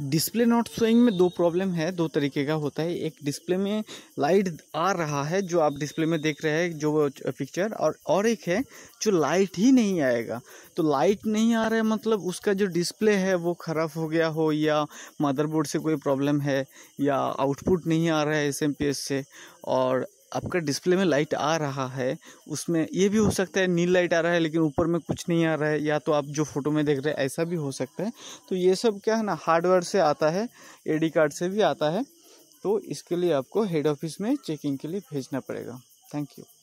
display not showing में दो problem है दो तरीके का होता है एक डिस्प्ले में लाइट आ रहा है जो आप डिस्प्ले में देख रहे हैं जो पिक्चर और और एक है जो लाइट ही नहीं आएगा तो लाइट नहीं आ रहा है मतलब उसका जो डिस्प्ले है वो ख़राब हो गया हो या मदरबोर्ड से कोई प्रॉब्लम है या आउटपुट नहीं आ रहा है एस से और आपका डिस्प्ले में लाइट आ रहा है उसमें ये भी हो सकता है नील लाइट आ रहा है लेकिन ऊपर में कुछ नहीं आ रहा है या तो आप जो फोटो में देख रहे हैं ऐसा भी हो सकता है तो ये सब क्या है ना हार्डवेयर से आता है एडी कार्ड से भी आता है तो इसके लिए आपको हेड ऑफिस में चेकिंग के लिए भेजना पड़ेगा थैंक यू